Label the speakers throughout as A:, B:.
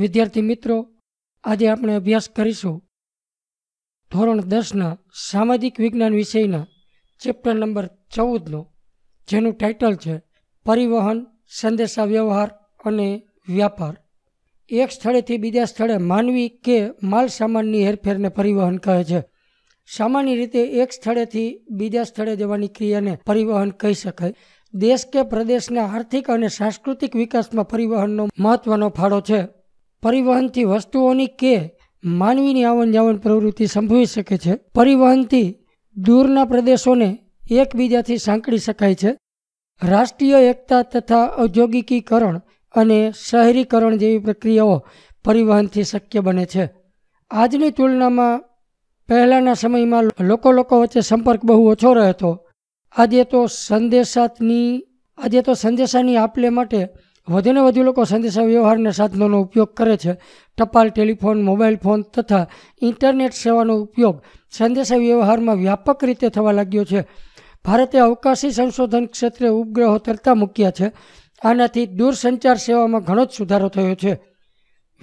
A: વિદ્યાર્થી મિત્રો આજે આપણે અભ્યાસ કરીશું ધોરણ દસના સામાજિક વિજ્ઞાન વિષયના ચેપ્ટર નંબર ચૌદનો જેનું ટાઇટલ છે પરિવહન સંદેશાવ્યવહાર અને વ્યાપાર એક સ્થળેથી બીજા સ્થળે માનવી કે માલ સામાનની હેરફેરને પરિવહન કહે છે સામાન્ય રીતે એક સ્થળેથી બીજા સ્થળે જવાની ક્રિયાને પરિવહન કહી શકાય દેશ કે પ્રદેશના આર્થિક અને સાંસ્કૃતિક વિકાસમાં પરિવહનનો મહત્વનો ફાળો છે પરિવહનથી વસ્તુઓની કે માનવીની આવન જાવન પ્રવૃત્તિ સંભવી શકે છે પરિવહનથી દૂરના પ્રદેશોને એકબીજાથી સાંકળી શકાય છે રાષ્ટ્રીય એકતા તથા ઔદ્યોગિકીકરણ અને શહેરીકરણ જેવી પ્રક્રિયાઓ પરિવહનથી શક્ય બને છે આજની તુલનામાં પહેલાંના સમયમાં લોકો લોકો વચ્ચે સંપર્ક બહુ ઓછો રહેતો આજે તો સંદેશાની આજે તો સંદેશાની આપલે માટે વધુને વધુ લોકો સંદેશા વ્યવહારના સાધનોનો ઉપયોગ કરે છે ટપાલ ટેલિફોન મોબાઈલ ફોન તથા ઇન્ટરનેટ સેવાનો ઉપયોગ સંદેશા વ્યવહારમાં વ્યાપક રીતે થવા લાગ્યો છે ભારતે અવકાશી સંશોધન ક્ષેત્રે ઉપગ્રહો તરતા મૂક્યા છે આનાથી દૂરસંચાર સેવામાં ઘણો જ સુધારો થયો છે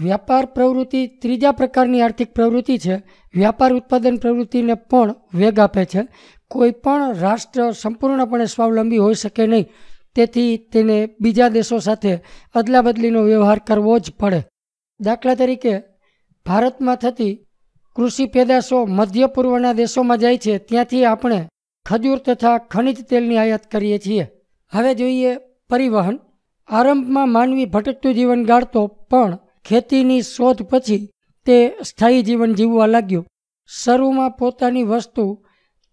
A: વ્યાપાર પ્રવૃત્તિ ત્રીજા પ્રકારની આર્થિક પ્રવૃત્તિ છે વ્યાપાર ઉત્પાદન પ્રવૃત્તિને પણ વેગ આપે છે કોઈ પણ રાષ્ટ્ર સંપૂર્ણપણે સ્વાવલંબી હોઈ શકે નહીં તેથી તેને બીજા દેશો સાથે અદલાબદલીનો વ્યવહાર કરવો જ પડે દાખલા તરીકે ભારતમાં થતી કૃષિ પેદાશો મધ્ય પૂર્વના દેશોમાં જાય છે ત્યાંથી આપણે ખજૂર તથા ખનિજ તેલની આયાત કરીએ છીએ હવે જોઈએ પરિવહન આરંભમાં માનવી ભટકતું જીવન ગાળતો પણ ખેતીની શોધ પછી તે સ્થાયી જીવન જીવવા લાગ્યો શરૂમાં પોતાની વસ્તુ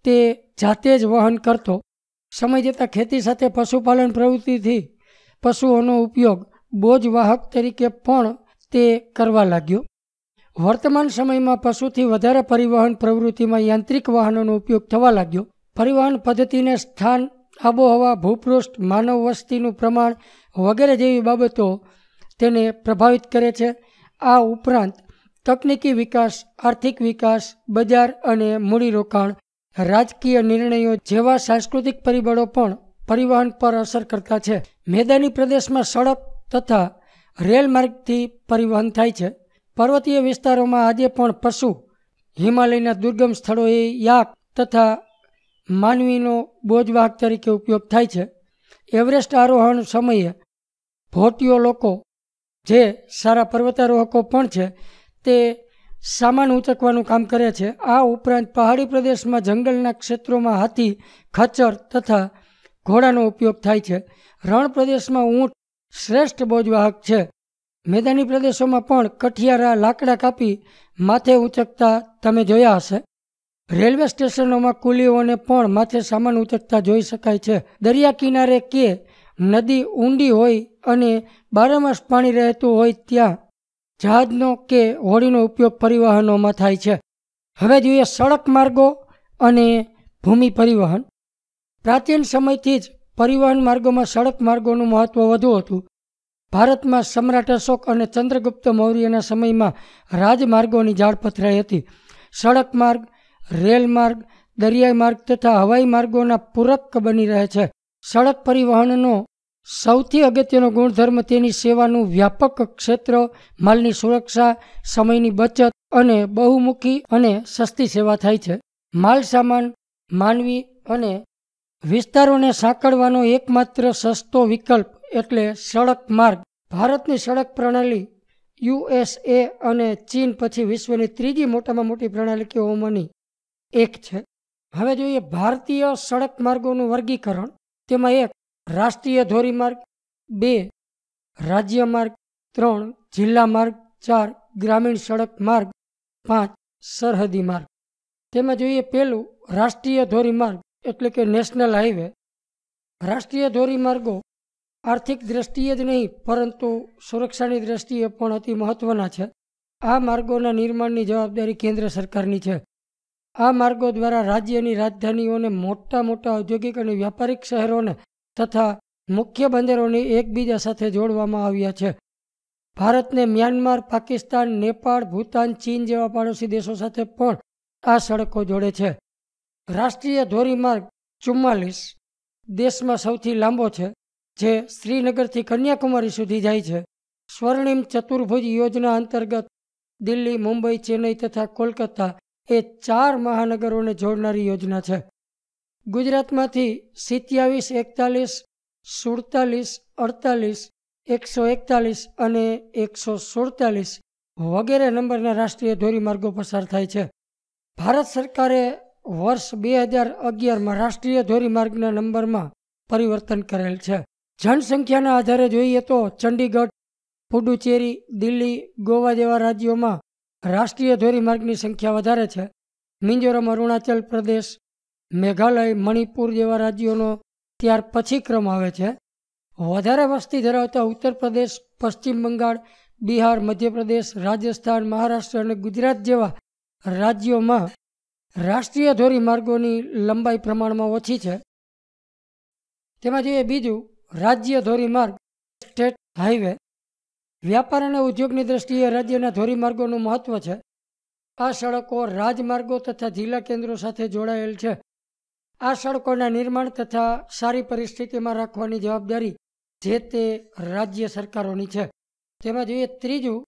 A: તે જાતે જ વહન કરતો સમય જતાં ખેતી સાથે પશુપાલન પ્રવૃત્તિથી પશુઓનો ઉપયોગ બોજવાહક તરીકે પણ તે કરવા લાગ્યો વર્તમાન સમયમાં પશુથી વધારે પરિવહન પ્રવૃત્તિમાં યાંત્રિક વાહનોનો ઉપયોગ થવા લાગ્યો પરિવહન પદ્ધતિને સ્થાન આબોહવા ભૂપૃષ્ઠ માનવ વસ્તીનું પ્રમાણ વગેરે જેવી બાબતો તેને પ્રભાવિત કરે છે આ ઉપરાંત તકનીકી વિકાસ આર્થિક વિકાસ બજાર અને મૂડીરોકાણ રાજકીય નિર્ણયો જેવા સાંસ્કૃતિક પરિબળો પણ પરિવહન પર અસર કરતા છે મેદાની પ્રદેશમાં સડક તથા રેલ માર્ગથી પરિવહન થાય છે પર્વતીય વિસ્તારોમાં આજે પણ પશુ હિમાલયના દુર્ગમ સ્થળોએ યાક તથા માનવીનો બોજવાહક તરીકે ઉપયોગ થાય છે એવરેસ્ટ આરોહણ સમયે ભોટીઓ લોકો જે સારા પર્વતારોહકો પણ છે તે સામાન ઉચકવાનું કામ કરે છે આ ઉપરાંત પહાડી પ્રદેશમાં જંગલના ક્ષેત્રોમાં હાથી ખચર તથા ઘોડાનો ઉપયોગ થાય છે રણ પ્રદેશમાં ઊંટ શ્રેષ્ઠ બોજવાહક છે મેદાની પ્રદેશોમાં પણ કઠિયારા લાકડા કાપી માથે ઉંચકતા તમે જોયા હશે રેલવે સ્ટેશનોમાં કુલીઓને પણ માથે સામાન ઉંચકતા જોઈ શકાય છે દરિયા કિનારે કે નદી ઊંડી હોય અને બારમાસ પાણી રહેતું હોય ત્યાં જહાજનો કે હોડીનો ઉપયોગ પરિવહનોમાં થાય છે હવે જોઈએ સડક માર્ગો અને ભૂમિ પરિવહન પ્રાચીન સમયથી જ પરિવહન માર્ગોમાં સડક માર્ગોનું મહત્ત્વ વધુ હતું ભારતમાં સમ્રાટ અશોક અને ચંદ્રગુપ્ત મૌર્યના સમયમાં રાજમાર્ગોની જાળ હતી સડક માર્ગ રેલ માર્ગ દરિયાઈ માર્ગ તથા હવાઈ માર્ગોના પૂરક બની રહે છે સડક પરિવહનનો સૌથી અગત્યનો ગુણધર્મ તેની સેવાનું વ્યાપક ક્ષેત્ર માલની સુરક્ષા સમયની બચત અને બહુમુખી અને સસ્તી સેવા થાય છે માલ સામાન માનવી અને વિસ્તારોને સાંકળવાનો એકમાત્ર સસ્તો વિકલ્પ એટલે સડક માર્ગ ભારતની સડક પ્રણાલી યુએસએ અને ચીન પછી વિશ્વની ત્રીજી મોટામાં મોટી પ્રણાલી પ્રણાલીઓમાંની એક છે હવે જોઈએ ભારતીય સડક માર્ગોનું વર્ગીકરણ તેમાં એક રાષ્ટ્રીય ધોરીમાર્ગ બે રાજ્ય માર્ગ ત્રણ જિલ્લા માર્ગ ચાર ગ્રામીણ સડક માર્ગ પાંચ સરહદી માર્ગ તેમાં જોઈએ પહેલું રાષ્ટ્રીય ધોરીમાર્ગ એટલે કે નેશનલ હાઈવે રાષ્ટ્રીય ધોરીમાર્ગો આર્થિક દ્રષ્ટિએ જ નહીં પરંતુ સુરક્ષાની દ્રષ્ટિએ પણ અતિ મહત્ત્વના છે આ માર્ગોના નિર્માણની જવાબદારી કેન્દ્ર સરકારની છે આ માર્ગો દ્વારા રાજ્યની રાજધાનીઓને મોટા મોટા ઔદ્યોગિક અને વ્યાપારિક શહેરોને તથા મુખ્ય બંદરોને એકબીજા સાથે જોડવામાં આવ્યા છે ભારતને મ્યાનમાર પાકિસ્તાન નેપાળ ભૂતાન ચીન જેવા પાડોશી દેશો સાથે પણ આ સડકો જોડે છે રાષ્ટ્રીય ધોરીમાર્ગ ચુમ્માલીસ દેશમાં સૌથી લાંબો છે જે શ્રીનગરથી કન્યાકુમારી સુધી જાય છે સ્વર્ણિમ ચતુર્ભુજ યોજના અંતર્ગત દિલ્હી મુંબઈ ચેન્નઈ તથા કોલકાતા એ ચાર મહાનગરોને જોડનારી યોજના છે ગુજરાતમાંથી સિત્યાવીસ એકતાલીસ સુડતાલીસ અડતાલીસ એકસો એકતાલીસ અને એકસો સુડતાલીસ વગેરે નંબરના રાષ્ટ્રીય ધોરીમાર્ગો પસાર થાય છે ભારત સરકારે વર્ષ બે હજાર અગિયારમાં રાષ્ટ્રીય ધોરીમાર્ગના નંબરમાં પરિવર્તન કરેલ છે જનસંખ્યાના આધારે જોઈએ તો ચંડીગઢ પુડુચેરી દિલ્હી ગોવા જેવા રાજ્યોમાં રાષ્ટ્રીય ધોરીમાર્ગની સંખ્યા વધારે છે મિઝોરમ અરુણાચલ પ્રદેશ મેઘાલય મણિપુર જેવા રાજ્યોનો ત્યાર પછી ક્રમ આવે છે વધારે વસ્તી ધરાવતા ઉત્તર પ્રદેશ પશ્ચિમ બંગાળ બિહાર મધ્યપ્રદેશ રાજસ્થાન મહારાષ્ટ્ર અને ગુજરાત જેવા રાજ્યોમાં રાષ્ટ્રીય ધોરીમાર્ગોની લંબાઈ પ્રમાણમાં ઓછી છે તેમાં જોઈએ બીજું રાજ્ય ધોરીમાર્ગ સ્ટેટ હાઈવે વ્યાપાર અને ઉદ્યોગની દ્રષ્ટિએ રાજ્યના ધોરીમાર્ગોનું મહત્વ છે આ સડકો રાજમાર્ગો તથા જિલ્લા કેન્દ્રો સાથે જોડાયેલ છે આ સડકોના નિર્માણ તથા સારી પરિસ્થિતિમાં રાખવાની જવાબદારી જે તે રાજ્ય સરકારોની છે તેમાં જોઈએ ત્રીજું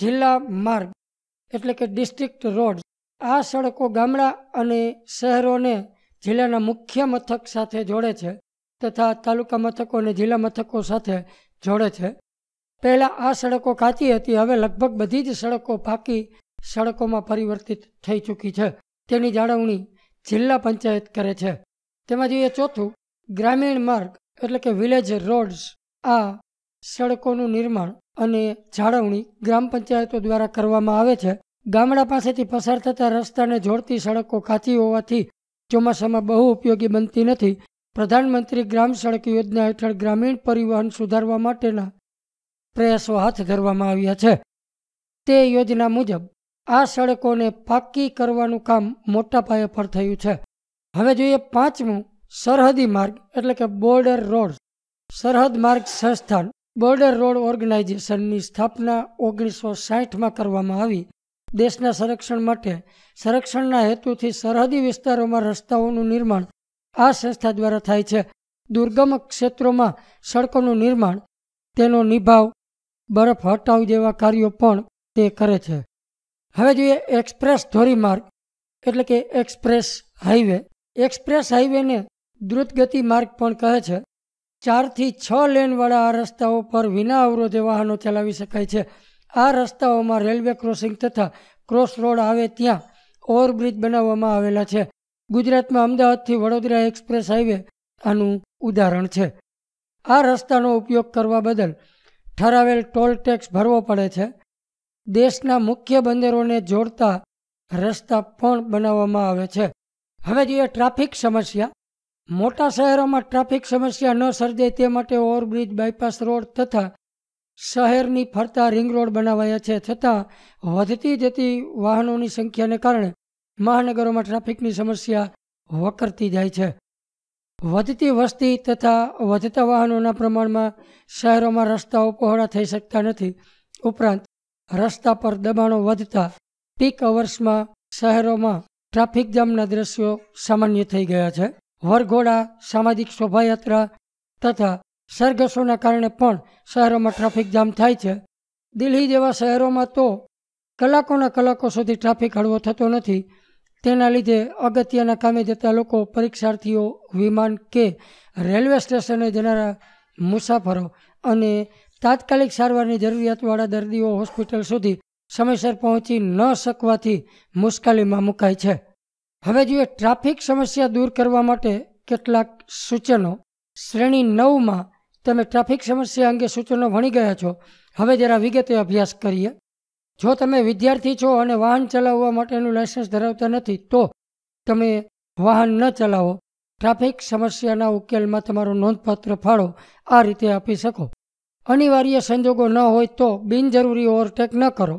A: જિલ્લા માર્ગ એટલે કે ડિસ્ટ્રિક્ટ રોડ આ સડકો ગામડા અને શહેરોને જિલ્લાના મુખ્ય મથક સાથે જોડે છે તથા તાલુકા મથકો અને જિલ્લા મથકો સાથે જોડે છે પહેલાં આ સડકો કાચી હતી હવે લગભગ બધી જ સડકો પાકી સડકોમાં પરિવર્તિત થઈ ચૂકી છે તેની જાળવણી જિલ્લા પંચાયત કરે છે તેમાં જોઈએ ચોથું ગ્રામીણ માર્ગ એટલે કે વિલેજ રોડ્સ આ સડકોનું નિર્માણ અને જાળવણી ગ્રામ પંચાયતો દ્વારા કરવામાં આવે છે ગામડા પાસેથી પસાર થતા રસ્તાને જોડતી સડકો કાચી હોવાથી ચોમાસામાં બહુ ઉપયોગી બનતી નથી પ્રધાનમંત્રી ગ્રામ સડક યોજના હેઠળ ગ્રામીણ પરિવહન સુધારવા માટેના પ્રયાસો હાથ ધરવામાં આવ્યા છે તે યોજના મુજબ આ સડકોને પાકી કરવાનું કામ મોટા પાયે પર થયું છે હવે જોઈએ પાંચમું સરહદી માર્ગ એટલે કે બોર્ડર રોડ સરહદ માર્ગ સંસ્થાન બોર્ડર રોડ ઓર્ગેનાઇઝેશનની સ્થાપના ઓગણીસો સાહીઠમાં કરવામાં આવી દેશના સંરક્ષણ માટે સંરક્ષણના હેતુથી સરહદી વિસ્તારોમાં રસ્તાઓનું નિર્માણ આ સંસ્થા દ્વારા થાય છે દુર્ગમ ક્ષેત્રોમાં સડકોનું નિર્માણ તેનો નિભાવ બરફ હટાવ જેવા કાર્યો પણ તે કરે છે હવે જોઈએ એક્સપ્રેસ ધોરીમાર્ગ એટલે કે એક્સપ્રેસ હાઈવે એક્સપ્રેસ હાઈવેને દ્રુતગતિ માર્ગ પણ કહે છે ચારથી છ લેનવાળા આ રસ્તાઓ પર વિના અવરોધે વાહનો ચલાવી શકાય છે આ રસ્તાઓમાં રેલવે ક્રોસિંગ તથા ક્રોસ રોડ આવે ત્યાં ઓવરબ્રિજ બનાવવામાં આવેલા છે ગુજરાતમાં અમદાવાદથી વડોદરા એક્સપ્રેસ હાઈવે આનું ઉદાહરણ છે આ રસ્તાનો ઉપયોગ કરવા બદલ ઠરાવેલ ટોલ ટેક્સ ભરવો પડે છે દેશના મુખ્ય બંદરોને જોડતા રસ્તા પણ બનાવવામાં આવે છે હવે જોઈએ ટ્રાફિક સમસ્યા મોટા શહેરોમાં ટ્રાફિક સમસ્યા ન સર્જાય તે માટે ઓવરબ્રિજ બાયપાસ રોડ તથા શહેરની ફરતા રિંગ રોડ બનાવાયા છે છતાં વધતી જતી વાહનોની સંખ્યાને કારણે મહાનગરોમાં ટ્રાફિકની સમસ્યા વકરતી જાય છે વધતી વસ્તી તથા વધતા વાહનોના પ્રમાણમાં શહેરોમાં રસ્તાઓ પહોળા થઈ શકતા નથી ઉપરાંત રસ્તા પર દબાણો વધતા પીક અવર્સમાં શહેરોમાં ટ્રાફિક જામના દ્રશ્યો સામાન્ય થઈ ગયા છે વરઘોડા સામાજિક શોભાયાત્રા તથા સરઘસોના કારણે પણ શહેરોમાં ટ્રાફિક જામ થાય છે દિલ્હી જેવા શહેરોમાં તો કલાકોના કલાકો સુધી ટ્રાફિક હળવો થતો નથી તેના લીધે અગત્યના કામે જતા લોકો પરીક્ષાર્થીઓ વિમાન કે રેલવે સ્ટેશને જનારા મુસાફરો અને તાત્કાલિક સારવારની જરૂરિયાતવાળા દર્દીઓ હોસ્પિટલ સુધી સમયસર પહોંચી ન શકવાથી મુશ્કેલીમાં મુકાય છે હવે જોઈએ ટ્રાફિક સમસ્યા દૂર કરવા માટે કેટલાક સૂચનો શ્રેણી નવમાં તમે ટ્રાફિક સમસ્યા અંગે સૂચનો ભણી ગયા છો હવે જરા વિગતે અભ્યાસ કરીએ જો તમે વિદ્યાર્થી છો અને વાહન ચલાવવા માટેનું લાયસન્સ ધરાવતા નથી તો તમે વાહન ન ચલાવો ટ્રાફિક સમસ્યાના ઉકેલમાં તમારો નોંધપાત્ર ફાળો આ રીતે આપી શકો અનિવાર્ય સંજોગો ન હોય તો બિનજરૂરી ઓવરટેક ન કરો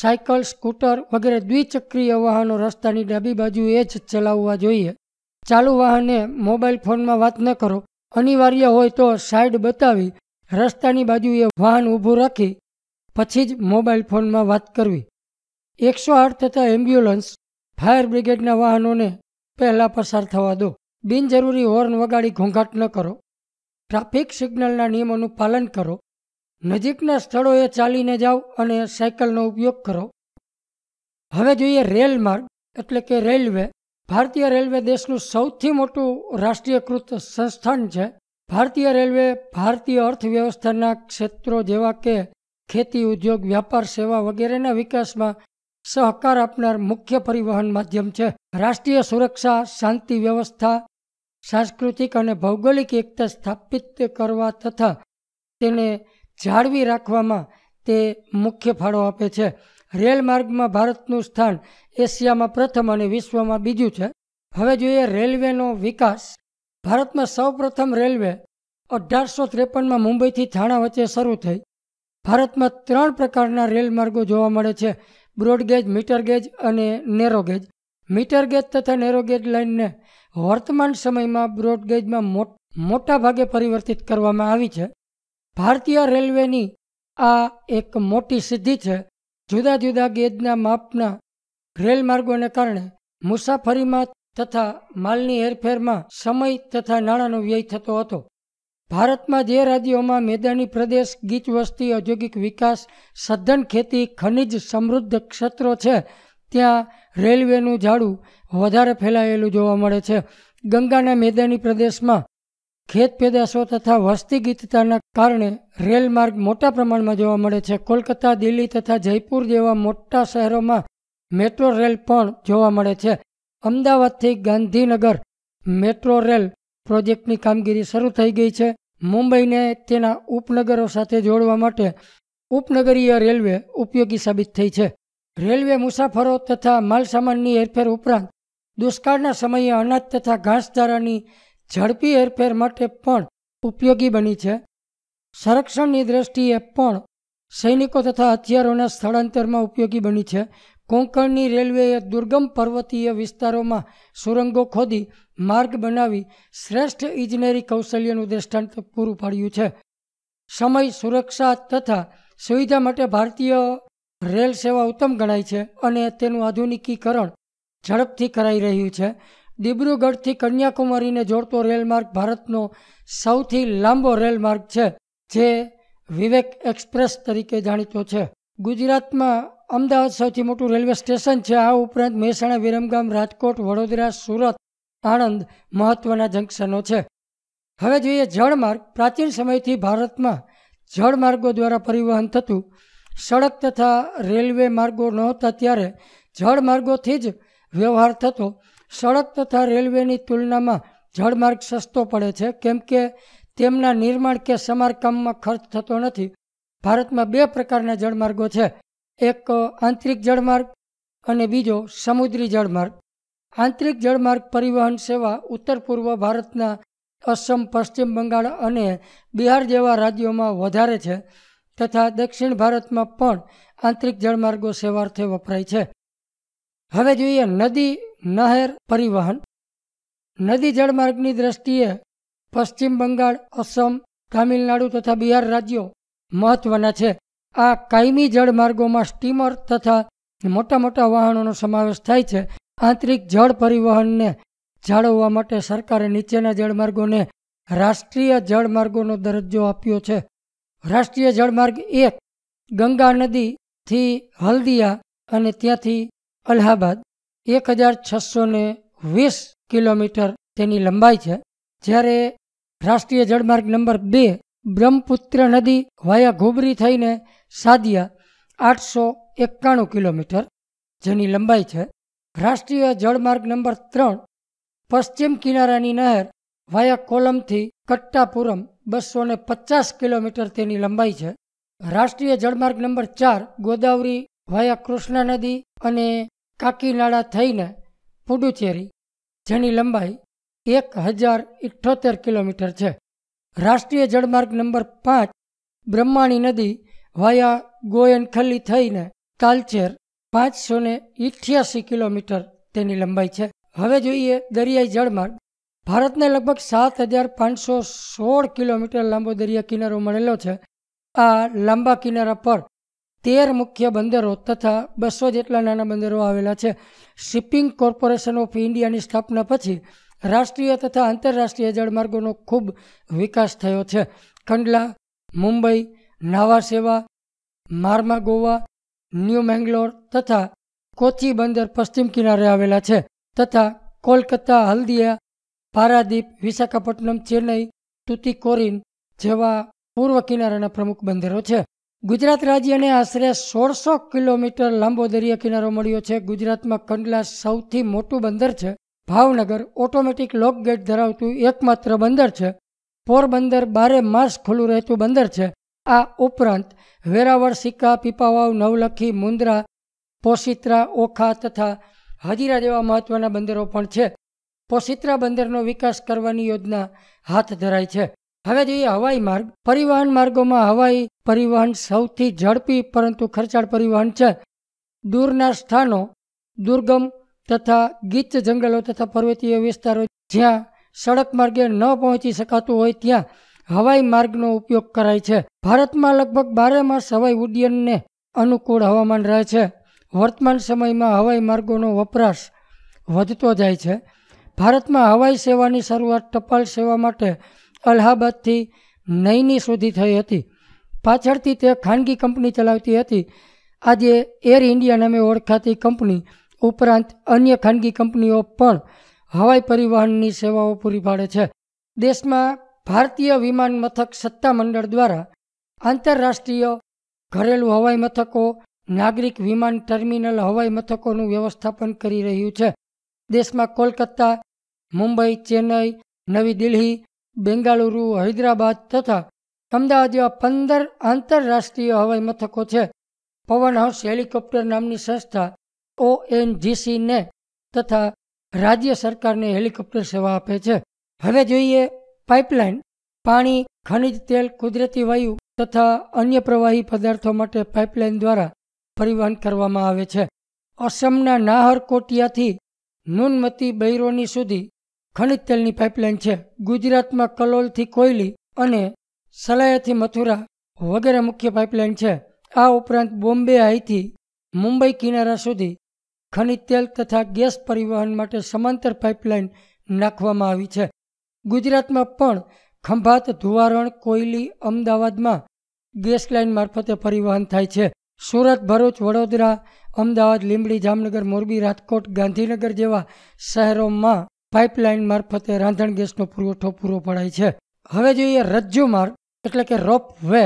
A: સાયકલ સ્કૂટર વગેરે દ્વિચક્રીય વાહનો રસ્તાની ડાબી બાજુએ જ ચલાવવા જોઈએ ચાલુ વાહને મોબાઈલ ફોનમાં વાત ન કરો અનિવાર્ય હોય તો સાઇડ બતાવી રસ્તાની બાજુએ વાહન ઊભું રાખી પછી જ મોબાઈલ ફોનમાં વાત કરવી એકસો આઠ તથા એમ્બ્યુલન્સ ફાયર બ્રિગેડના વાહનોને પહેલાં પસાર થવા દો બિનજરૂરી હોર્ન વગાડી ઘોંઘાટ ન કરો ટ્રાફિક સિગ્નલના નિયમોનું પાલન કરો નજીકના સ્થળોએ ચાલીને જાઓ અને સાયકલનો ઉપયોગ કરો હવે જોઈએ રેલ માર્ગ એટલે કે રેલવે ભારતીય રેલવે દેશનું સૌથી મોટું રાષ્ટ્રીયકૃત સંસ્થાન છે ભારતીય રેલવે ભારતીય અર્થવ્યવસ્થાના ક્ષેત્રો જેવા કે ખેતી ઉદ્યોગ વ્યાપાર સેવા વગેરેના વિકાસમાં સહકાર આપનાર મુખ્ય પરિવહન માધ્યમ છે રાષ્ટ્રીય સુરક્ષા શાંતિ વ્યવસ્થા સાંસ્કૃતિક અને ભૌગોલિક એકતા સ્થાપિત કરવા તથા તેને જાળવી રાખવામાં તે મુખ્ય ફાળો આપે છે રેલ માર્ગમાં ભારતનું સ્થાન એશિયામાં પ્રથમ અને વિશ્વમાં બીજું છે હવે જોઈએ રેલવેનો વિકાસ ભારતમાં સૌપ્રથમ રેલવે અઢારસો ત્રેપનમાં મુંબઈથી થાણા વચ્ચે શરૂ થઈ ભારતમાં ત્રણ પ્રકારના રેલ માર્ગો જોવા મળે છે બ્રોડગેજ મીટર ગેજ અને નેરો ગેજ મીટર ગેજ તથા નેરો ગેજ લાઇનને વર્તમાન સમયમાં બ્રોડગેજમાં મોટા ભાગે પરિવર્તિત કરવામાં આવી છે ભારતીય રેલવેની આ એક મોટી સિદ્ધિ છે જુદા જુદા ગેજના માપના રેલ માર્ગોને કારણે મુસાફરીમાં તથા માલની હેરફેરમાં સમય તથા નાણાંનો વ્યય થતો હતો ભારતમાં જે રાજ્યોમાં મેદાની પ્રદેશ ગીચ વસ્તી ઔદ્યોગિક વિકાસ સદ્ધન ખેતી ખનિજ સમૃદ્ધ ક્ષેત્રો છે ત્યાં રેલવેનું ઝાડું વધારે ફેલાયેલું જોવા મળે છે ગંગાના મેદાની પ્રદેશમાં ખેત પેદાશો તથા વસ્તી ગીતતાના કારણે રેલ માર્ગ મોટા પ્રમાણમાં જોવા મળે છે કોલકાતા દિલ્હી તથા જયપુર જેવા મોટા શહેરોમાં મેટ્રો રેલ પણ જોવા મળે છે અમદાવાદથી ગાંધીનગર મેટ્રો રેલ પ્રોજેક્ટની કામગીરી શરૂ થઈ ગઈ છે મુંબઈને તેના ઉપનગરો સાથે જોડવા માટે ઉપનગરીય રેલવે ઉપયોગી સાબિત થઈ છે રેલવે મુસાફરો તથા માલસામાનની હેરફેર ઉપરાંત દુષ્કાળના સમયે અનાજ તથા ઘાસધારાની ઝડપી હેરફેર માટે પણ ઉપયોગી બની છે સંરક્ષણની દ્રષ્ટિએ પણ સૈનિકો તથા હથિયારોના સ્થળાંતરમાં ઉપયોગી બની છે કોંકણની રેલવેએ દુર્ગમ પર્વતીય વિસ્તારોમાં સુરંગો ખોદી માર્ગ બનાવી શ્રેષ્ઠ ઇજનેરી કૌશલ્યનું દ્રષ્ટાંત પૂરું પાડ્યું છે સમય સુરક્ષા તથા સુવિધા માટે ભારતીય રેલ સેવા ઉત્તમ ગણાય છે અને તેનું આધુનિકીકરણ ઝડપથી કરાઈ રહ્યું છે દિબ્રુગઢથી કન્યાકુમારીને જોડતો રેલમાર્ગ ભારતનો સૌથી લાંબો રેલમાર્ગ છે જે વિવેક એક્સપ્રેસ તરીકે જાણીતો છે ગુજરાતમાં અમદાવાદ સૌથી મોટું રેલવે સ્ટેશન છે આ ઉપરાંત મહેસાણા વિરમગામ રાજકોટ વડોદરા સુરત આણંદ મહત્વના જંકશનો છે હવે જોઈએ જળમાર્ગ પ્રાચીન સમયથી ભારતમાં જળમાર્ગો દ્વારા પરિવહન થતું સડક તથા રેલવે માર્ગો નહોતા ત્યારે જળમાર્ગોથી જ વ્યવહાર થતો સડક તથા રેલવેની તુલનામાં જળમાર્ગ સસ્તો પડે છે કેમ કે તેમના નિર્માણ કે સમારકામમાં ખર્ચ થતો નથી ભારતમાં બે પ્રકારના જળમાર્ગો છે એક આંતરિક જળમાર્ગ અને બીજો સમુદ્રી જળમાર્ગ આંતરિક જળમાર્ગ પરિવહન સેવા ઉત્તર પૂર્વ ભારતના અસમ પશ્ચિમ બંગાળ અને બિહાર જેવા રાજ્યોમાં વધારે છે તથા દક્ષિણ ભારતમાં પણ આંતરિક જળમાર્ગો સેવાર્થે વપરાય છે હવે જોઈએ નદી નહેર પરિવહન નદી જળમાર્ગની દ્રષ્ટિએ પશ્ચિમ બંગાળ અસમ તામિલનાડુ તથા બિહાર રાજ્યો મહત્વના છે આ કાયમી જળમાર્ગોમાં સ્ટીમર તથા મોટા મોટા વાહનોનો સમાવેશ થાય છે આંતરિક જળ પરિવહનને જાળવવા માટે સરકારે નીચેના જળમાર્ગોને રાષ્ટ્રીય જળમાર્ગોનો દરજ્જો આપ્યો છે રાષ્ટ્રીય જળમાર્ગ એક ગંગા નદીથી હલ્દિયા અને ત્યાંથી અલ્હાબાદ એક હજાર છસો ને વીસ કિલોમીટર તેની લંબાઈ છે જ્યારે રાષ્ટ્રીય જળમાર્ગ નંબર બે બ્રહ્મપુત્ર નદી વાયા ઘોબરી થઈને સાદિયા આઠસો એકાણું કિલોમીટર જેની લંબાઈ છે રાષ્ટ્રીય જળમાર્ગ નંબર ત્રણ પશ્ચિમ કિનારાની નહેર વાયા કોલમથી કટ્ટાપુરમ બસો ને પચાસ કિલોમીટર તેની લંબાઈ છે રાષ્ટ્રીય જળમાર્ગ નંબર ચાર ગોદાવરી વાયા કૃષ્ણા નદી અને કાકીનાળા થઈને પુડુચેરી જેની લંબાઈ એક હજાર ઇઠ્ઠોતેર કિલોમીટર છે રાષ્ટ્રીય જળમાર્ગ નંબર પાંચ બ્રહ્માણી નદી વાયા ગોયનખલ્લી થઈને તાલચેર પાંચસો ને ઇઠ્યાસી કિલોમીટર તેની લંબાઈ છે હવે જોઈએ દરિયાઈ જળમાર્ગ ભારતને લગભગ સાત હજાર પાંચસો સોળ કિલોમીટર લાંબો દરિયા કિનારો મળેલો છે આ લાંબા કિનારા પર તેર મુખ્ય બંદરો તથા બસો જેટલા નાના બંદરો આવેલા છે શિપિંગ કોર્પોરેશન ઓફ ઇન્ડિયાની સ્થાપના પછી રાષ્ટ્રીય તથા આંતરરાષ્ટ્રીય જળમાર્ગોનો ખૂબ વિકાસ થયો છે કંડલા મુંબઈ નાવાસેવા સેવા માર્મા ગોવા ન્યૂ મેંગ્લોર તથા કોચી બંદર પશ્ચિમ કિનારે આવેલા છે તથા કોલકાતા હલ્દિયા પારાદીપ વિશાખાપટ્ટનમ ચેન્નઈ તુતીકોરીન જેવા પૂર્વ કિનારાના પ્રમુખ બંદરો છે ગુજરાત રાજ્યને આશરે સોળસો કિલોમીટર લાંબો દરિયા કિનારો મળ્યો છે ગુજરાતમાં કંડલા સૌથી મોટું બંદર છે ભાવનગર ઓટોમેટિક લોક ગેટ ધરાવતું એકમાત્ર બંદર છે પોરબંદર બારે માસ ખુલ્લું રહેતું બંદર છે આ ઉપરાંત વેરાવળ સિક્કા પીપાવાવ નવલખી મુંદ્રા પોશિત્રા ઓખા તથા હજીરા જેવા મહત્ત્વના બંદરો પણ છે પોસિત્રા બંદરનો વિકાસ કરવાની યોજના હાથ ધરાઈ છે હવે જોઈએ હવાઈ માર્ગ પરિવહન માર્ગોમાં હવાઈ પરિવહન સૌથી ઝડપી પરંતુ ખર્ચાળ પરિવહન છે દૂરના સ્થાનો દુર્ગમ તથા ગીચ જંગલો તથા પર્વતીય વિસ્તારો જ્યાં સડક માર્ગે ન પહોંચી શકાતું હોય ત્યાં હવાઈ માર્ગનો ઉપયોગ કરાય છે ભારતમાં લગભગ બારે માસ હવાઈ ઉડ્ડયનને અનુકૂળ હવામાન રહે છે વર્તમાન સમયમાં હવાઈ માર્ગોનો વપરાશ વધતો જાય છે ભારતમાં હવાઈ સેવાની શરૂઆત ટપાલ સેવા માટે અલ્હાબાદથી નૈની સુધી થઈ હતી પાછળથી તે ખાનગી કંપની ચલાવતી હતી આજે એર ઇન્ડિયા નામે ઓળખાતી કંપની ઉપરાંત અન્ય ખાનગી કંપનીઓ પણ હવાઈ પરિવહનની સેવાઓ પૂરી પાડે છે દેશમાં ભારતીય વિમાન મથક સત્તામંડળ દ્વારા આંતરરાષ્ટ્રીય ઘરેલું હવાઈ મથકો નાગરિક વિમાન ટર્મિનલ હવાઈ મથકોનું વ્યવસ્થાપન કરી રહ્યું છે દેશમાં કોલકાતા મુંબઈ ચેન્નઈ નવી દિલ્હી બેંગાળુરુ હૈદરાબાદ તથા અમદાવાદ જેવા પંદર આંતરરાષ્ટ્રીય હવાઈ મથકો છે પવન હાઉસ હેલિકોપ્ટર નામની સંસ્થા ઓએનજીસીને તથા રાજ્ય સરકારને હેલિકોપ્ટર સેવા આપે છે હવે જોઈએ પાઇપલાઇન પાણી ખનિજ તેલ કુદરતી વાયુ તથા અન્ય પ્રવાહી પદાર્થો માટે પાઇપલાઇન દ્વારા પરિવહન કરવામાં આવે છે અસમના નાહર કોટિયાથી નૂનમતી બૈરોની સુધી ખનિજ તેલની પાઇપલાઇન છે ગુજરાતમાં કલોલથી કોયલી અને સલાયાથી મથુરા વગેરે મુખ્ય પાઇપલાઇન છે આ ઉપરાંત બોમ્બે હાઈથી મુંબઈ કિનારા સુધી ખનિજ તેલ તથા ગેસ પરિવહન માટે સમાંતર પાઇપલાઇન નાખવામાં આવી છે ગુજરાતમાં પણ ખંભાત ધુવારણ કોયલી અમદાવાદમાં ગેસ લાઇન મારફતે પરિવહન થાય છે સુરત ભરૂચ વડોદરા અમદાવાદ લીંબડી જામનગર મોરબી રાજકોટ ગાંધીનગર જેવા શહેરોમાં પાઇપલાઇન મારફતે રાંધણ ગેસનો પુરવઠો પૂરો પડાય છે હવે જોઈએ રજ્જુ માર્ગ એટલે કે રોપ વે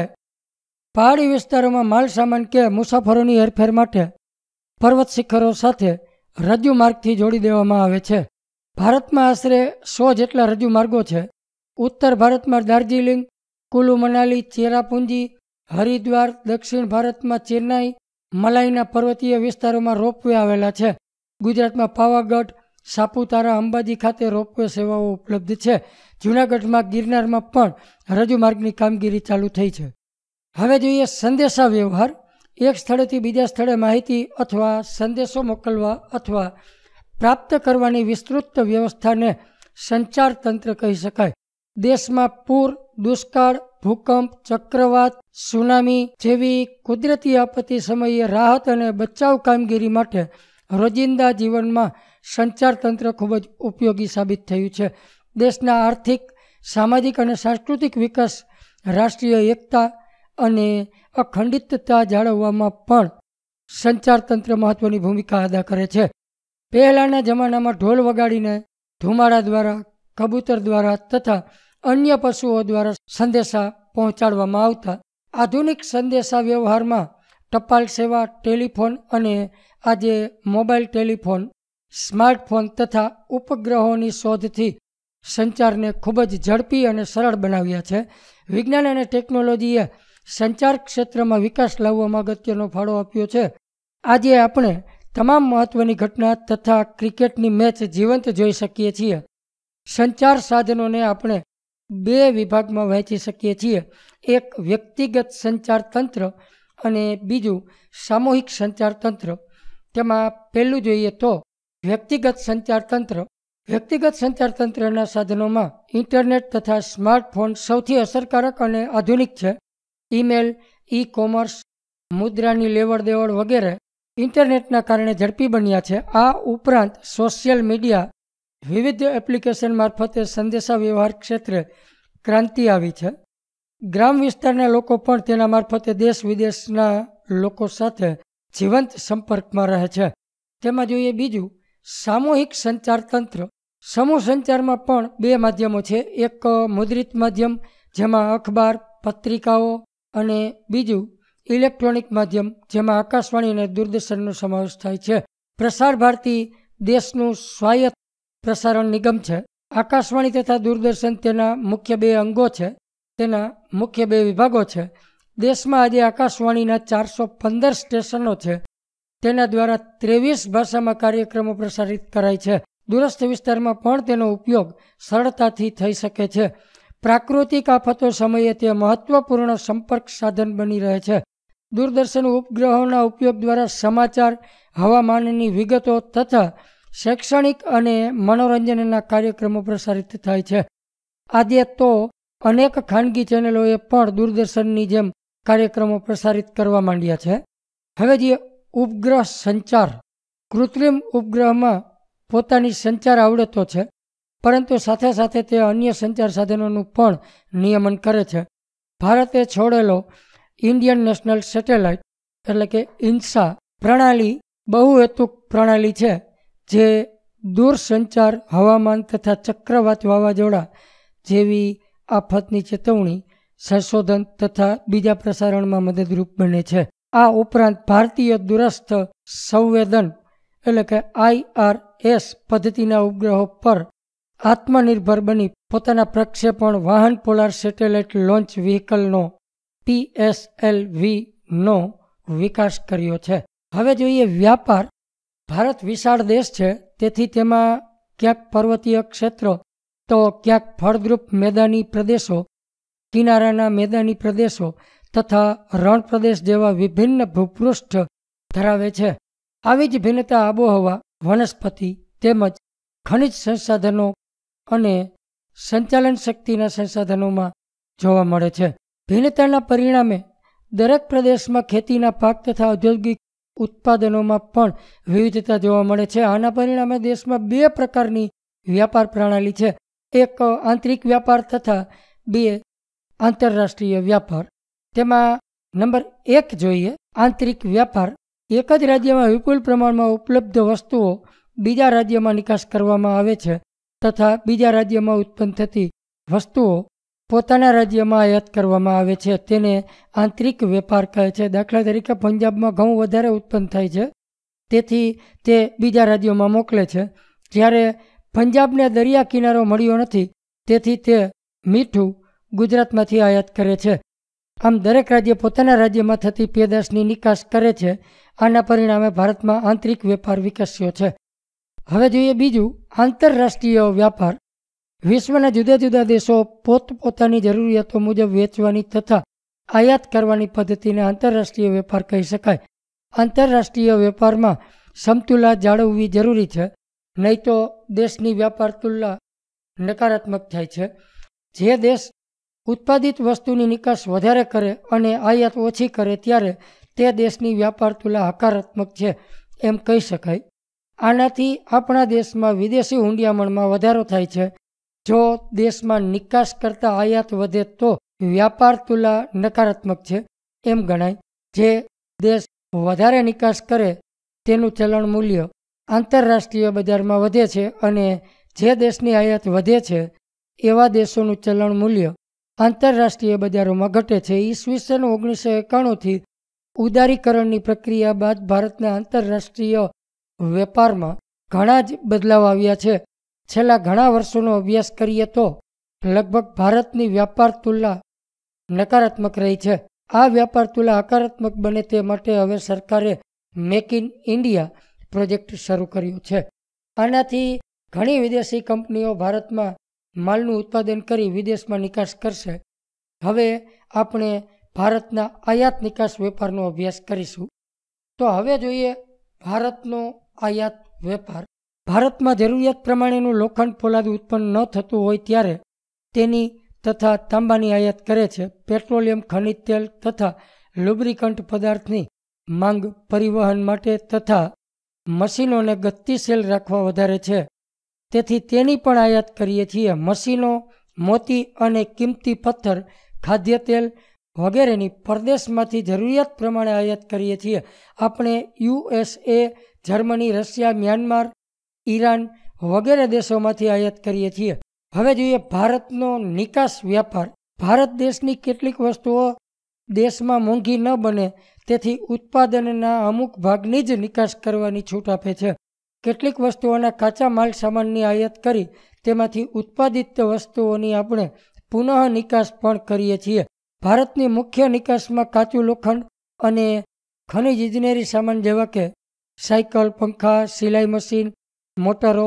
A: પહાડી વિસ્તારોમાં માલસામાન કે મુસાફરોની હેરફેર માટે પર્વત શિખરો સાથે રજ્જુ માર્ગથી જોડી દેવામાં આવે છે ભારતમાં આશરે સો જેટલા રજ્જુ માર્ગો છે ઉત્તર ભારતમાં દાર્જિલિંગ કુલુ મનાલી ચેરાપુંજી હરિદ્વાર દક્ષિણ ભારતમાં ચેન્નાઈ મલાઈના પર્વતીય વિસ્તારોમાં રોપવે આવેલા છે ગુજરાતમાં પાવાગઢ સાપુતારા અંબાજી ખાતે રોપવે સેવાઓ ઉપલબ્ધ છે જૂનાગઢમાં ગિરનારમાં પણ રજૂ માર્ગની કામગીરી ચાલુ થઈ છે હવે જોઈએ સંદેશા વ્યવહાર એક સ્થળેથી બીજા સ્થળે માહિતી અથવા સંદેશો મોકલવા અથવા પ્રાપ્ત કરવાની વિસ્તૃત વ્યવસ્થાને સંચાર તંત્ર કહી શકાય દેશમાં પૂર દુષ્કાળ ભૂકંપ ચક્રવાત સુનામી જેવી કુદરતી આપત્તિ સમયે રાહત અને બચાવ કામગીરી માટે રોજિંદા જીવનમાં સંચાર તંત્ર ખૂબ જ ઉપયોગી સાબિત થયું છે દેશના આર્થિક સામાજિક અને સાંસ્કૃતિક વિકાસ રાષ્ટ્રીય એકતા અને અખંડિતતા જાળવવામાં પણ સંચાર તંત્ર મહત્વની ભૂમિકા અદા કરે છે પહેલાંના જમાનામાં ઢોલ વગાડીને ધુમાડા દ્વારા કબૂતર દ્વારા તથા અન્ય પશુઓ દ્વારા સંદેશા પહોંચાડવામાં આવતા આધુનિક સંદેશા વ્યવહારમાં ટપાલ સેવા ટેલિફોન અને આજે મોબાઈલ ટેલિફોન સ્માર્ટફોન તથા ઉપગ્રહોની શોધથી સંચારને ખૂબ જ ઝડપી અને સરળ બનાવ્યા છે વિજ્ઞાન અને ટેકનોલોજીએ સંચાર ક્ષેત્રમાં વિકાસ લાવવામાં અગત્યનો ફાળો આપ્યો છે આજે આપણે તમામ મહત્ત્વની ઘટના તથા ક્રિકેટની મેચ જીવંત જોઈ શકીએ છીએ સંચાર સાધનોને આપણે બે વિભાગમાં વહેંચી શકીએ છીએ એક વ્યક્તિગત સંચાર તંત્ર અને બીજું સામૂહિક સંચાર તંત્ર તેમાં પહેલું જોઈએ તો વ્યક્તિગત સંચાર તંત્ર વ્યક્તિગત સંચાર તંત્રના સાધનોમાં ઇન્ટરનેટ તથા સ્માર્ટફોન સૌથી અસરકારક અને આધુનિક છે ઈમેલ ઈ કોમર્સ મુદ્રાની લેવડ દેવડ વગેરે ઇન્ટરનેટના કારણે ઝડપી બન્યા છે આ ઉપરાંત સોશિયલ મીડિયા વિવિધ એપ્લિકેશન મારફતે સંદેશાવ્યવહાર ક્ષેત્રે ક્રાંતિ આવી છે ગ્રામ વિસ્તારના લોકો પણ તેના મારફતે દેશ વિદેશના લોકો સાથે જીવંત સંપર્કમાં રહે છે તેમાં જોઈએ બીજું સામૂહિક સંચાર તંત્ર સમૂહ સંચારમાં પણ બે માધ્યમો છે એક મુદ્રિત માધ્યમ જેમાં અખબાર પત્રિકાઓ અને બીજું ઇલેક્ટ્રોનિક માધ્યમ જેમાં આકાશવાણી અને દૂરદર્શનનો સમાવેશ થાય છે પ્રસાર ભારતી દેશનું સ્વાયત્ત પ્રસારણ નિગમ છે આકાશવાણી તથા દૂરદર્શન તેના મુખ્ય બે અંગો છે તેના મુખ્ય બે વિભાગો છે દેશમાં આજે આકાશવાણીના ચારસો પંદર સ્ટેશનો છે તેના દ્વારા ત્રેવીસ ભાષામાં કાર્યક્રમો પ્રસારિત કરાય છે દૂરસ્થ વિસ્તારમાં પણ તેનો ઉપયોગ સરળતાથી થઈ શકે છે પ્રાકૃતિક આફતો સમયે તે મહત્વપૂર્ણ સંપર્ક સાધન બની રહે છે દૂરદર્શન ઉપગ્રહોના ઉપયોગ દ્વારા સમાચાર હવામાનની વિગતો તથા શૈક્ષણિક અને મનોરંજનના કાર્યક્રમો પ્રસારિત થાય છે આજે તો અનેક ખાનગી ચેનલોએ પણ દૂરદર્શનની જેમ કાર્યક્રમો પ્રસારિત કરવા માંડ્યા છે હવે જે ઉપગ્રહ સંચાર કૃત્રિમ ઉપગ્રહમાં પોતાની સંચાર આવડતો છે પરંતુ સાથે સાથે તે અન્ય સંચાર સાધનોનું પણ નિયમન કરે છે ભારતે છોડેલો ઇન્ડિયન નેશનલ સેટેલાઇટ એટલે કે ઇન્સા પ્રણાલી બહુહેતુક પ્રણાલી છે જે દૂરસંચાર હવામાન તથા ચક્રવાત વાવાઝોડા જેવી આફતની ચેતવણી સંશોધન તથા બીજા પ્રસારણમાં મદદરૂપ બને છે આ ઉપરાંત ભારતીય દૂરસ્થ સંવેદન એટલે કે આઈઆરએસ પદ્ધતિના ઉપગ્રહો પર આત્મનિર્ભર બની પોતાના પ્રક્ષેપણ વાહન પોલાર સેટેલાઇટ લોન્ચ વ્હીકલનો પીએસએલ વીનો વિકાસ કર્યો છે હવે જોઈએ વ્યાપાર ભારત વિશાળ દેશ છે તેથી તેમાં ક્યાંક પર્વતીય ક્ષેત્રો તો ક્યાંક ફળદ્રુપ મેદાની પ્રદેશો કિનારાના મેદાની પ્રદેશો તથા રણ પ્રદેશ જેવા વિભિન્ન ભૂપૃષ્ઠ ધરાવે છે આવી જ ભિન્નતા આબોહવા વનસ્પતિ તેમજ ખનિજ સંસાધનો અને સંચાલન શક્તિના સંસાધનોમાં જોવા મળે છે ભિન્નતાના પરિણામે દરેક પ્રદેશમાં ખેતીના પાક તથા ઔદ્યોગિક ઉત્પાદનોમાં પણ વિવિધતા જોવા મળે છે આના પરિણામે દેશમાં બે પ્રકારની વ્યાપાર પ્રણાલી છે એક આંતરિક વ્યાપાર તથા બે આંતરરાષ્ટ્રીય વ્યાપાર તેમાં નંબર એક જોઈએ આંતરિક વ્યાપાર એક જ રાજ્યમાં વિપુલ પ્રમાણમાં ઉપલબ્ધ વસ્તુઓ બીજા રાજ્યમાં નિકાસ કરવામાં આવે છે તથા બીજા રાજ્યમાં ઉત્પન્ન થતી વસ્તુઓ પોતાના રાજ્યમાં આયાત કરવામાં આવે છે તેને આંતરિક વેપાર કહે છે દાખલા તરીકે પંજાબમાં ઘઉં વધારે ઉત્પન્ન થાય છે તેથી તે બીજા રાજ્યોમાં મોકલે છે જ્યારે પંજાબને દરિયા કિનારો મળ્યો નથી તેથી તે મીઠું ગુજરાતમાંથી આયાત કરે છે આમ દરેક રાજ્ય પોતાના રાજ્યમાં થતી પેદાશની નિકાસ કરે છે આના પરિણામે ભારતમાં આંતરિક વેપાર વિકસ્યો છે હવે જોઈએ બીજું આંતરરાષ્ટ્રીય વ્યાપાર વિશ્વના જુદા જુદા દેશો પોતપોતાની જરૂરિયાતો મુજબ વેચવાની તથા આયાત કરવાની પદ્ધતિને આંતરરાષ્ટ્રીય વેપાર કહી શકાય આંતરરાષ્ટ્રીય વેપારમાં સમતુલા જાળવવી જરૂરી છે નહીં તો દેશની વ્યાપાર તુલના નકારાત્મક થાય છે જે દેશ ઉત્પાદિત વસ્તુની નિકાસ વધારે કરે અને આયાત ઓછી કરે ત્યારે તે દેશની વ્યાપાર તુલા હકારાત્મક છે એમ કહી શકાય આનાથી આપણા દેશમાં વિદેશી હુંડિયામણમાં વધારો થાય છે જો દેશમાં નિકાસ કરતા આયાત વધે તો વ્યાપાર તુલા નકારાત્મક છે એમ ગણાય જે દેશ વધારે નિકાસ કરે તેનું ચલણ મૂલ્ય આંતરરાષ્ટ્રીય બજારમાં વધે છે અને જે દેશની આયાત વધે છે એવા દેશોનું ચલણ મૂલ્ય આંતરરાષ્ટ્રીય બજારોમાં ઘટે છે ઈસવીસન ઓગણીસો એકાણુંથી ઉદારીકરણની પ્રક્રિયા બાદ ભારતના આંતરરાષ્ટ્રીય વેપારમાં ઘણા જ બદલાવ આવ્યા છે છેલ્લા ઘણા વર્ષોનો અભ્યાસ કરીએ તો લગભગ ભારતની વ્યાપાર તુલના નકારાત્મક રહી છે આ વ્યાપાર તુલા હકારાત્મક બને તે માટે હવે સરકારે મેક ઇન ઇન્ડિયા પ્રોજેક્ટ શરૂ કર્યો છે આનાથી ઘણી વિદેશી કંપનીઓ ભારતમાં માલનું ઉત્પાદન કરી વિદેશમાં નિકાસ કરશે હવે આપણે ભારતના આયાત નિકાસ વેપારનો અભ્યાસ કરીશું તો હવે જોઈએ ભારતનો આયાત વેપાર ભારતમાં જરૂરિયાત પ્રમાણેનું લોખંડ પોલાદ ઉત્પન્ન ન થતું હોય ત્યારે તેની તથા તાંબાની આયાત કરે છે પેટ્રોલિયમ ખનિજ તેલ તથા લુબ્રિકન્ટ પદાર્થની માંગ પરિવહન માટે તથા મશીનોને ગતિશીલ રાખવા વધારે છે તેથી તેની પણ આયાત કરીએ છીએ મશીનો મોતી અને કિંમતી પથ્થર ખાદ્ય તેલ વગેરેની પરદેશમાંથી જરૂરિયાત પ્રમાણે આયાત કરીએ છીએ આપણે USA Germany Russia Myanmar Iran વગેરે દેશોમાંથી આયાત કરીએ છીએ હવે જોઈએ ભારતનો નિકાસ વ્યાપાર ભારત દેશની કેટલીક વસ્તુઓ દેશમાં મોંઘી ન બને તેથી ઉત્પાદનના અમુક ભાગની જ નિકાસ કરવાની છૂટ આપે છે કેટલીક વસ્તુઓના કાચા માલ સામાનની આયાત કરી તેમાંથી ઉત્પાદિત વસ્તુઓની આપણે પુનઃ નિકાસ પણ કરીએ છીએ ભારતની મુખ્ય નિકાસમાં કાચું લોખંડ અને ખનિજ ઇજનેરી સામાન જેવા કે સાયકલ પંખા સિલાઈ મશીન મોટરો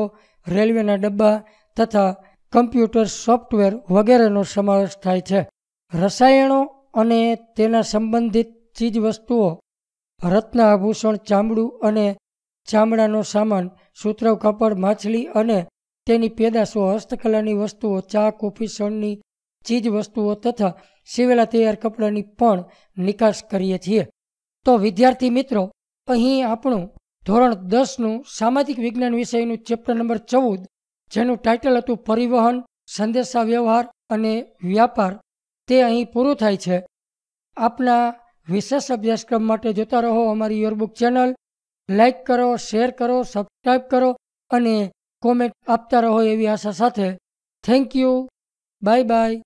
A: રેલવેના ડબ્બા તથા કમ્પ્યુટર સોફ્ટવેર વગેરેનો સમાવેશ થાય છે રસાયણો અને તેના સંબંધિત ચીજવસ્તુઓ આભૂષણ ચામડું અને ચામડાનો સામાન સૂત્રવ કાપડ માછલી અને તેની પેદાશો હસ્તકલાની વસ્તુઓ ચા કોફી શણની ચીજવસ્તુઓ તથા સિવેલા તૈયાર કપડાની પણ નિકાસ કરીએ છીએ તો વિદ્યાર્થી મિત્રો અહીં આપણું ધોરણ દસનું સામાજિક વિજ્ઞાન વિષયનું ચેપ્ટર નંબર ચૌદ જેનું ટાઇટલ હતું પરિવહન સંદેશા વ્યવહાર અને વ્યાપાર તે અહીં પૂરું થાય છે આપના વિશેષ અભ્યાસક્રમ માટે જોતા રહો અમારી યોરબુક ચેનલ લાઇક કરો શેર કરો સબસ્ક્રાઈબ કરો અને કોમેન્ટ આપતા રહો એવી આશા સાથે થેન્ક યુ બાય બાય